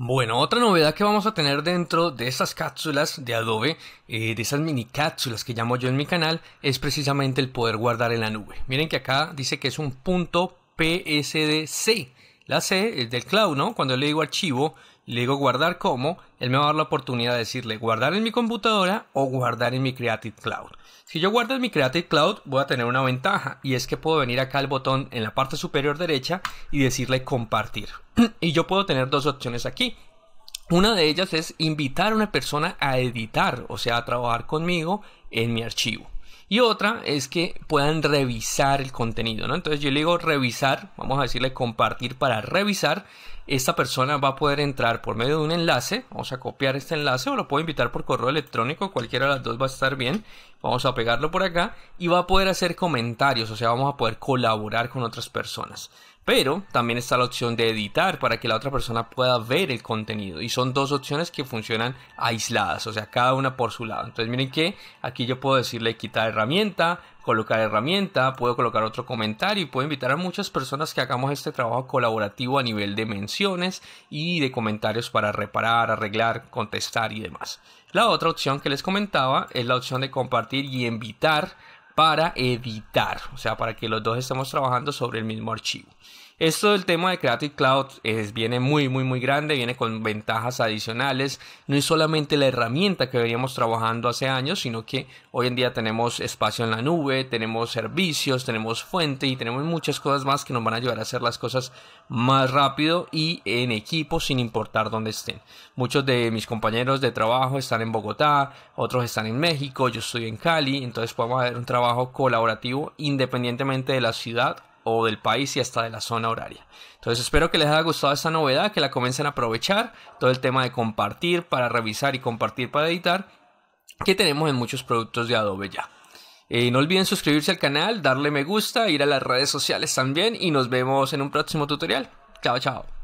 Bueno, otra novedad que vamos a tener dentro de esas cápsulas de Adobe, eh, de esas mini cápsulas que llamo yo en mi canal, es precisamente el poder guardar en la nube. Miren que acá dice que es un punto PSDC. La C es del cloud, ¿no? Cuando le digo archivo, le digo guardar como, él me va a dar la oportunidad de decirle guardar en mi computadora o guardar en mi Creative Cloud. Si yo guardo en mi Creative Cloud voy a tener una ventaja y es que puedo venir acá al botón en la parte superior derecha y decirle compartir. y yo puedo tener dos opciones aquí. Una de ellas es invitar a una persona a editar, o sea, a trabajar conmigo en mi archivo. Y otra es que puedan revisar el contenido, ¿no? Entonces yo le digo revisar, vamos a decirle compartir para revisar. Esta persona va a poder entrar por medio de un enlace, vamos a copiar este enlace o lo puedo invitar por correo electrónico, cualquiera de las dos va a estar bien. Vamos a pegarlo por acá y va a poder hacer comentarios, o sea, vamos a poder colaborar con otras personas. Pero también está la opción de editar para que la otra persona pueda ver el contenido. Y son dos opciones que funcionan aisladas, o sea, cada una por su lado. Entonces miren que aquí yo puedo decirle quitar la herramienta, colocar herramienta, puedo colocar otro comentario y puedo invitar a muchas personas que hagamos este trabajo colaborativo a nivel de menciones y de comentarios para reparar, arreglar, contestar y demás. La otra opción que les comentaba es la opción de compartir y invitar para editar, o sea, para que los dos estemos trabajando sobre el mismo archivo. Esto del tema de Creative Cloud viene muy, muy, muy grande, viene con ventajas adicionales. No es solamente la herramienta que veníamos trabajando hace años, sino que hoy en día tenemos espacio en la nube, tenemos servicios, tenemos fuente y tenemos muchas cosas más que nos van a ayudar a hacer las cosas más rápido y en equipo sin importar dónde estén. Muchos de mis compañeros de trabajo están en Bogotá, otros están en México, yo estoy en Cali, entonces podemos hacer un trabajo colaborativo independientemente de la ciudad o del país y hasta de la zona horaria. Entonces espero que les haya gustado esta novedad, que la comiencen a aprovechar, todo el tema de compartir para revisar y compartir para editar, que tenemos en muchos productos de Adobe ya. Eh, no olviden suscribirse al canal, darle me gusta, ir a las redes sociales también y nos vemos en un próximo tutorial. Chao, chao.